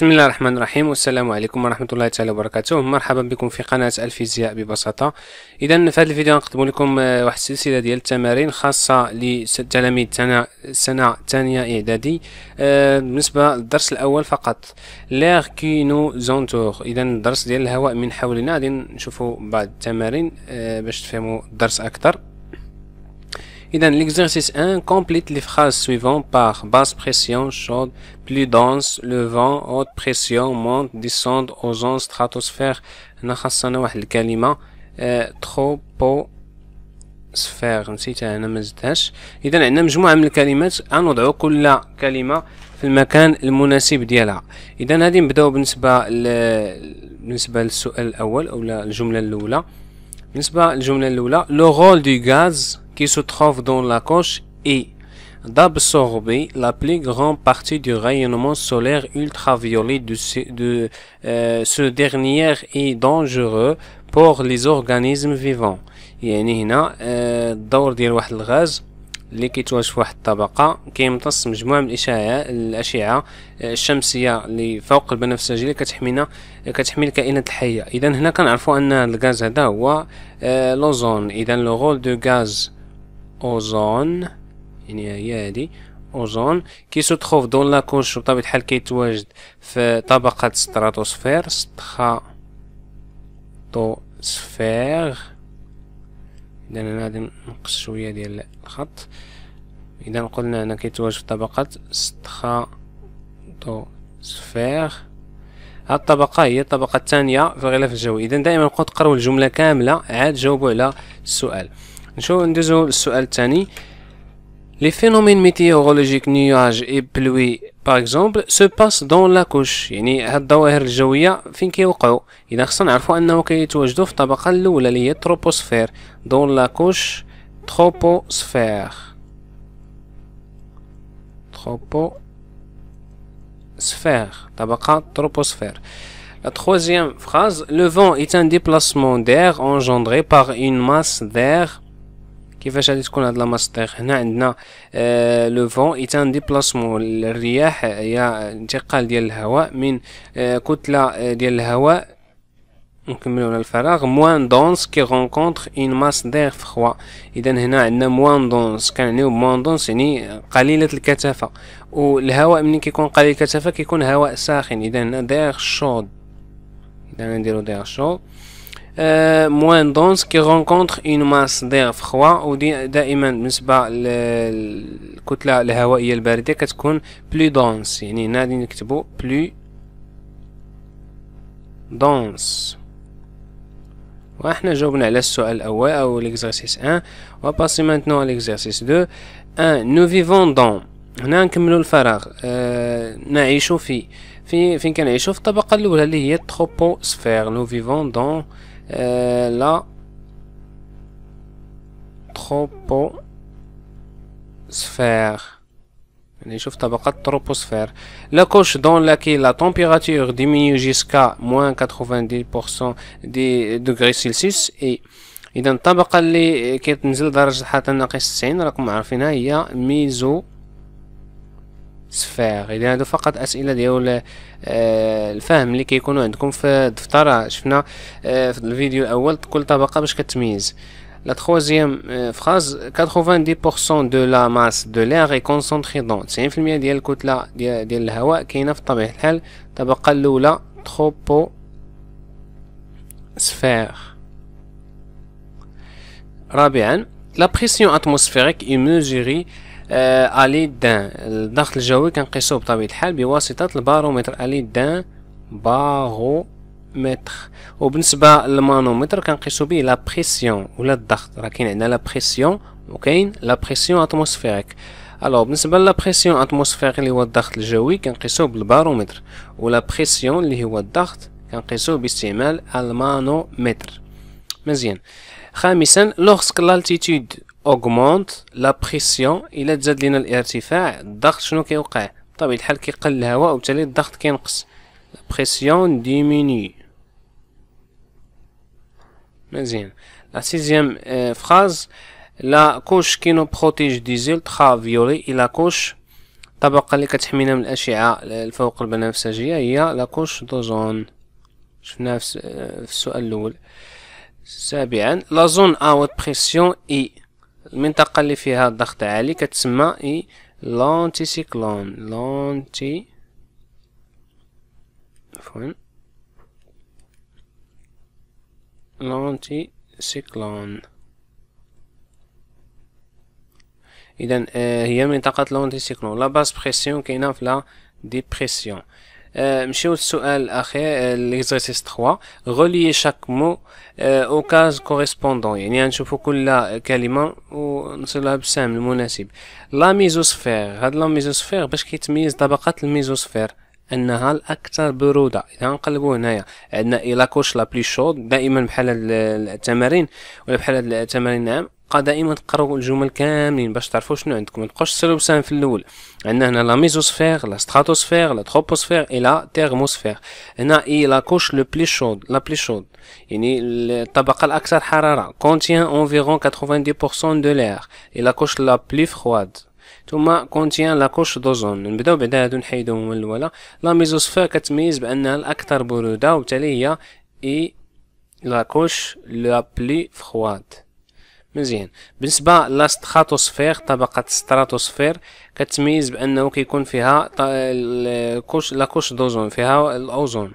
بسم الله الرحمن الرحيم والسلام عليكم ورحمة الله تعالى وبركاته مرحبا بكم في قناة الفيزياء ببساطة إذا في هذا الفيديو نقدم لكم واحد السلسلة ديال التمارين خاصة لتلاميذ سنة ثانية إعدادي بالنسبة للدرس الأول فقط لير كي نو زونتور إذا الدرس ديال الهواء من حولنا غادي نشوفوا بعض التمارين باش تفهموا الدرس أكثر إذا l'exercice 1 لي فراز سويفون بار باس بريسيون شود بلو دونس لو فون اوت بريسيون مونت ديسوند اوزون ستراتوسفير هنا خاصنا واحد الكلمة بو آه، سفير نسيتها انا مزدهاش اذا عندنا مجموعه من الكلمات غنوضعو كل كلمه في المكان المناسب ديالها اذا غادي نبداو بالنسبه ل... بالنسبه للسؤال الاول او الجمله الاولى بالنسبه للجمله الاولى لو رول دو غاز qui se trouve dans la coche et d'absorber la plus grande partie du rayonnement solaire ultraviolet de ce, euh, dernier est dangereux pour les organismes vivants يعني هنا الدور ديال واحد الغاز اللي كيتواجد في واحد كيمتص من اللي فوق اللي كتحمينا كتحمي الكائنات هنا كنعرفوا الغاز هذا هو gaz اوزون يعني هي هادي اوزون كي تخوف دون لا كوش بطبيعة الحال كيتواجد في طبقة ستراتوسفير سفير اذا هنا غادي نقص شوية ديال الخط اذا قلنا هنا كيتواجد في طبقة ستراتوسفير هاد الطبقة هي الطبقة الثانية في الغلاف الجوي اذا دائما نبقاو تقراو الجملة كاملة عاد جاوبوا على السؤال Je vais vous poser une seconde question. Les phénomènes météorologiques, nuages et pluies, par exemple, se passent dans la couche. dans la courbe de l'air, il y a une courbe. qui est troposphère. Dans la couche troposphère. Troposphère. troposphère. La troisième phrase. Le vent est un déplacement d'air engendré par une masse d'air كيفاش غادي تكون هاد لاماستيغ هنا عندنا آه، لو فون ايتان ديبلاسمون الرياح هي انتقال ديال الهواء من آه، كتله آه، ديال الهواء نكملو هنا الفراغ موان دونس كي غونكونتخ اون ماس دير فخوا اذا هنا عندنا موان دونس كنعنيو موان دونس يعني قليله الكثافه والهواء ملي كيكون قليل الكثافه كيكون هواء ساخن اذا هنا دير شود اذا نديرو دير شود موان دونس كي غونكونتخ اون ماس دير فخوا و دائما بالنسبه للكتله الهوائيه البارده كتكون بلو دونس يعني هنا غادي نكتبو بلو دونس وإحنا جاوبنا على السؤال الأول أو ليكزارسيس 1 وباسي مانتنون ليكزارسيس 2 1 نو فيفون دون هنا نكملو الفراغ آه نعيشو في فين كنعيشو في الطبقة الأولى اللي هي تخوبو سفير نو فيفون دون Euh, la troposphère. troposphère. La couche dans laquelle la température diminue jusqu'à moins 90% des degrés Celsius et إذا الطبقة اللي كتنزل درجة حتى ناقص 90 راكم عارفينها هي ميزو سفير اذا يعني هادو فقط اسئله ديال آه، الفهم اللي كيكونوا عندكم في الدفتر شفنا آه، في الفيديو الاول كل طبقه باش كتميز لا troisième آه، فراز 90% دو لا ماس دو لير اي concentrée دون 90% ديال الكتلة ديال, الهواء كاينة في طبيعة الحال الطبقة الأولى سفير رابعا, لا بريسيون اتموسفيريك اي ميزوري آه، الي دان الضغط الجوي كنقيسوه بطبيعة الحال بواسطة البارومتر الي دان بارومتر وبالنسبة للمانومتر كنقيسو به لا بريسيون ولا الضغط راه كاين عندنا لا بريسيون وكاين لا بريسيون اتموسفيريك الو بالنسبه لا بريسيون اتموسفيريك اللي هو الضغط الجوي كنقيسوه بالبارومتر ولا بريسيون اللي هو الضغط كنقيسوه باستعمال المانومتر مزيان خامسا لوغسك لالتيتود اوغمونت لا بريسيون الا تزاد لينا الارتفاع الضغط شنو كيوقع بطبيعه الحال كيقل الهواء وبالتالي الضغط كينقص لا بريسيون ديميني مزيان لا سيزيام فراز لا كوش كي نو بروتيج ديز الترا فيولي الى كوش الطبقه اللي كتحمينا من الاشعه الفوق البنفسجيه هي لا كوش دوزون شفناها في السؤال الاول سابعا لا زون ا وات بريسيون اي المنطقة اللي فيها الضغط عالي كتسمى اي سيكلون لونتي عفوا لونتي سيكلون اذا آه، هي منطقة لونتي سيكلون لا باس بريسيون كاينة في لا ديبريسيون نمشيو للسؤال الاخير ليكزرسيس 3 غولي شاك مو او كاز كوريسبوندون يعني غنشوفو كل كلمه ونصلها بالسهم المناسب لا ميزوسفير هاد لا ميزوسفير باش كيتميز طبقات الميزوسفير انها الاكثر بروده اذا نقلبوا هنايا عندنا لاكوش لا بلي شود دائما بحال هاد التمارين ولا بحال هاد التمارين نعم تبقى دائما تقراو الجمل كاملين باش تعرفوا شنو عندكم متبقاوش تسالو بسام في الاول عندنا هنا لا ميزوسفير لا ستراتوسفير لا تروبوسفير اي لا تيرموسفير هنا اي لا كوش لو بلي شود لا بلي شود يعني الطبقه الاكثر حراره كونتيان اونفيرون 90% دو لير اي لا كوش لا بلي فرواد ثم كونتيان لاكوش دوزون نبداو بعدا هادو نحيدوهم من الاولى لا ميزوسفير كتميز بانها الاكثر بروده وبالتالي هي اي لاكوش لا بلي فرواد مزيان بالنسبه لاستراتوسفير طبقه ستراتوسفير كتميز بانه كيكون فيها الكوش لا كوش دوزون فيها الاوزون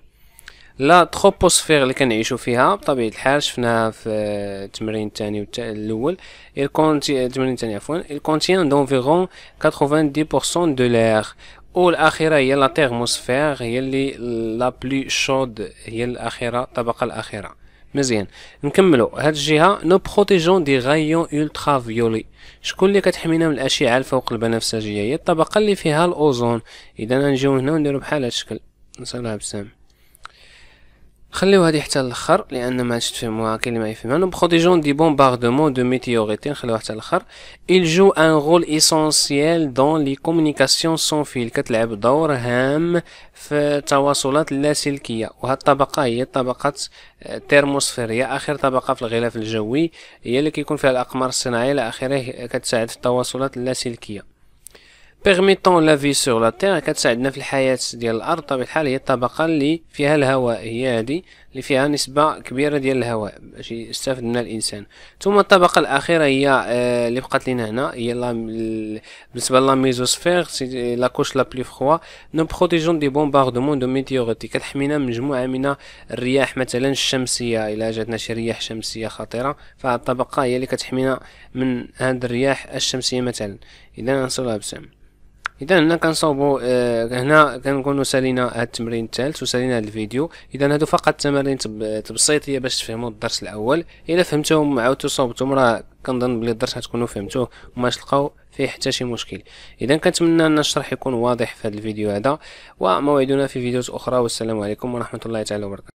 لا تروبوسفير اللي كنعيشو فيها بطبيعه الحال شفناها في التمرين الثاني الاول التمرين الثاني عفوا الكونتين دونفيرون 90% دو لاير والاخيره هي لا تيرموسفير هي اللي لا بلو شود هي الاخيره الطبقه الاخيره مزيان نكملوا هاد الجهه نو بروتيجون دي غايون اولترا فيولي شكون اللي كتحمينا من الاشعه الفوق البنفسجيه هي الطبقه اللي فيها الاوزون اذا نجيو هنا ونديرو بحال هاد الشكل نصلها بسام خليو هادي حتى الاخر لان ما عادش تفهموها كلمه يفهمها نو بروتيجون دي بومباردمون دو ميتيوريتين خليوها حتى الاخر il joue un rôle essentiel dans les communications sans fil كتلعب دور هام في التواصلات اللاسلكيه وهاد الطبقه هي طبقه الترموسفيريه آه، اخر طبقه في الغلاف الجوي هي اللي كيكون فيها الاقمار الصناعيه الى اخره كتساعد في التواصلات اللاسلكيه بيغميتون لا في سور لا تيغ كتساعدنا في الحياة ديال الأرض بطبيعة الحال هي الطبقة اللي فيها الهواء هي هادي اللي فيها نسبة كبيرة ديال الهواء باش يستافد منها الإنسان ثم الطبقة الأخيرة هي آه، اللي بقات لنا هنا هي لا بالنسبة لا ميزوسفيغ سي لا كوش لا بلي فخوا نو بروتيجون دي بومباردمون دو ميتيوريتي كتحمينا من مجموعة من الرياح مثلا الشمسية إلا جاتنا شي رياح شمسية خطيرة فالطبقة هي اللي كتحمينا من هاد الرياح الشمسية مثلا إذا نصلها بسام اذا هنا كنصوبوا آه هنا كنكونوا سالينا هذا التمرين الثالث وسالينا هذا الفيديو اذا هادو فقط تمارين تبسيطيه باش تفهموا الدرس الاول الا فهمتوهم عاودتو صوبتو راه كنظن بلي الدرس غتكونوا فهمتوه وما تلقاو فيه حتى شي مشكل اذا كنتمنى ان الشرح يكون واضح في هذا الفيديو هذا وموعدنا في فيديوز اخرى والسلام عليكم ورحمه الله تعالى وبركاته